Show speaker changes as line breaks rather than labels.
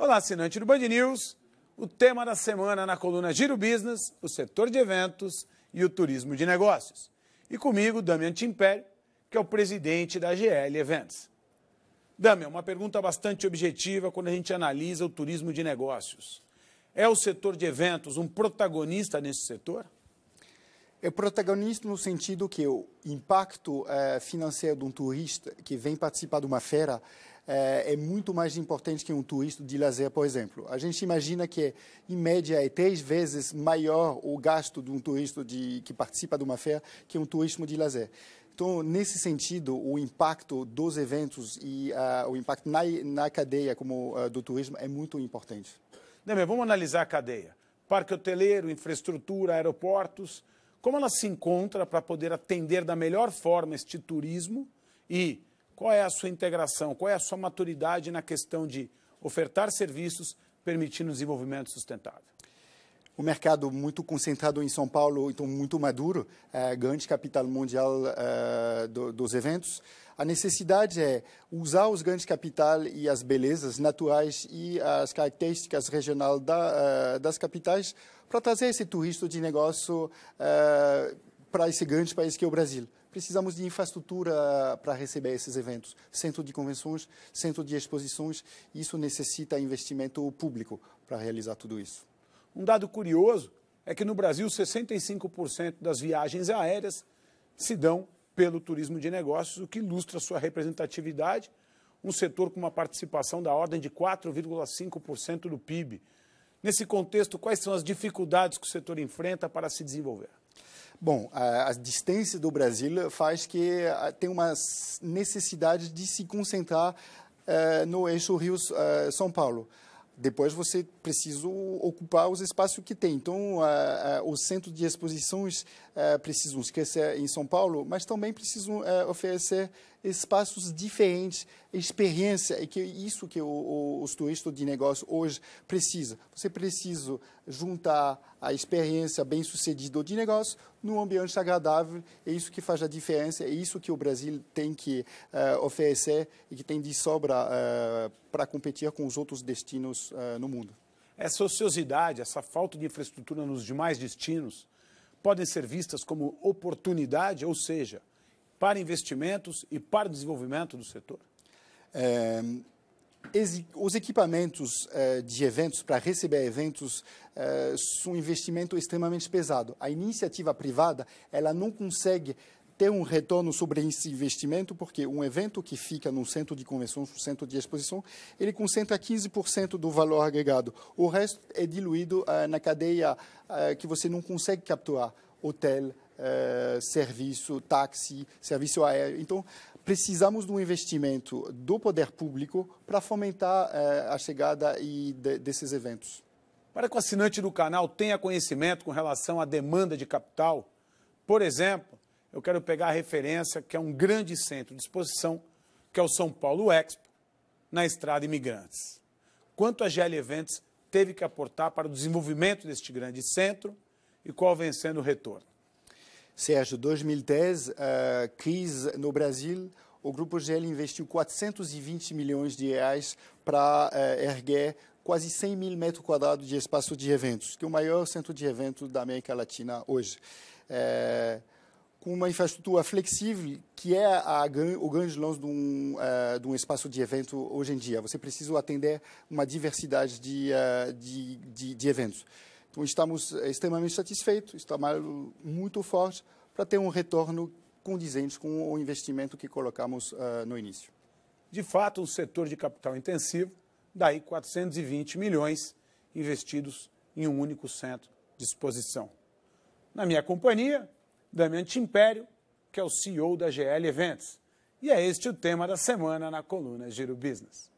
Olá, assinante do Band News. O tema da semana na coluna Giro Business, o setor de eventos e o turismo de negócios. E comigo, Damian Timper, que é o presidente da GL Events. Damian, uma pergunta bastante objetiva quando a gente analisa o turismo de negócios. É o setor de eventos um protagonista nesse setor?
É protagonista no sentido que o impacto eh, financeiro de um turista que vem participar de uma feira é, é muito mais importante que um turista de lazer, por exemplo. A gente imagina que, em média, é três vezes maior o gasto de um turista de, que participa de uma feira que um turismo de lazer. Então, nesse sentido, o impacto dos eventos e uh, o impacto na, na cadeia como uh, do turismo é muito importante.
Demer, vamos analisar a cadeia. Parque hoteleiro, infraestrutura, aeroportos. Como ela se encontra para poder atender da melhor forma este turismo e qual é a sua integração, qual é a sua maturidade na questão de ofertar serviços permitindo desenvolvimento sustentável?
O mercado muito concentrado em São Paulo, então muito maduro, é, grande capital mundial é, do, dos eventos. A necessidade é usar os grandes capital e as belezas naturais e as características regionais da, é, das capitais para trazer esse turista de negócio é, para esse grande país que é o Brasil precisamos de infraestrutura para receber esses eventos, centro de convenções, centro de exposições. Isso necessita investimento público para realizar tudo isso.
Um dado curioso é que no Brasil 65% das viagens aéreas se dão pelo turismo de negócios, o que ilustra sua representatividade, um setor com uma participação da ordem de 4,5% do PIB. Nesse contexto,
quais são as dificuldades que o setor enfrenta para se desenvolver? Bom, a, a, distância do Brasil faz que tem uma necessidade de se concentrar uh, no eixo Rio-São é, uh, Paulo. Depois você precisa ocupar os espaços que tem. Então, uh, os centros de exposições é, precisam crescer em São Paulo, mas também precisam oferecer espaços diferentes, experiência, e que isso que o, o, os turistas de negócio hoje precisa. Você precisa juntar a experiência bem-sucedida de negócio num ambiente agradável. É isso que faz a diferença, é isso que o Brasil tem que uh, oferecer e que tem de sobra uh, para competir com os outros destinos uh, no mundo. Essa ociosidade,
essa falta de infraestrutura nos demais destinos, podem ser vistas como oportunidade,
ou seja, para investimentos e para o desenvolvimento do setor? É os equipamentos eh, de eventos, para receber eventos, eh, são um investimento extremamente pesado. A iniciativa privada, ela não consegue ter um retorno sobre esse investimento, porque um evento que fica no centro de convenção, no centro de exposição, ele concentra 15% do valor agregado. O resto é diluído eh, na cadeia que você não consegue capturar. Hotel, é, serviço, táxi, serviço aéreo. Então, precisamos de um investimento do poder público para fomentar é, a chegada e de, desses eventos. Para que o
assinante do canal tenha conhecimento com relação à demanda de capital, por exemplo, eu quero pegar a referência que é um grande centro de exposição, que é o São Paulo Expo, na Estrada Imigrantes. Quanto a GL Eventos teve que aportar para o
desenvolvimento deste grande centro e qual vem sendo o retorno? Sérgio, 2010, a eh, crise no Brasil, o Grupo GL investiu 420 milhões de reais para eh, erguer quase 100 mil metros quadrados de espaço de eventos, que é o maior centro de eventos da América Latina hoje. É, com uma infraestrutura flexível, que é a, o grande lance de um, uh, de um espaço de evento hoje em dia. Você precisa atender uma diversidade de, uh, de, de, de eventos. Então, estamos eh, extremamente satisfeitos, estamos muito forte para ter um retorno condizente com o investimento que colocamos uh, no início. De fato, um
setor de capital intensivo, daí 420 milhões investidos em um único centro de exposição. Na minha companhia, Damian Timpério, que é o CEO da GL Eventos. E é este o tema da semana na coluna Giro Business.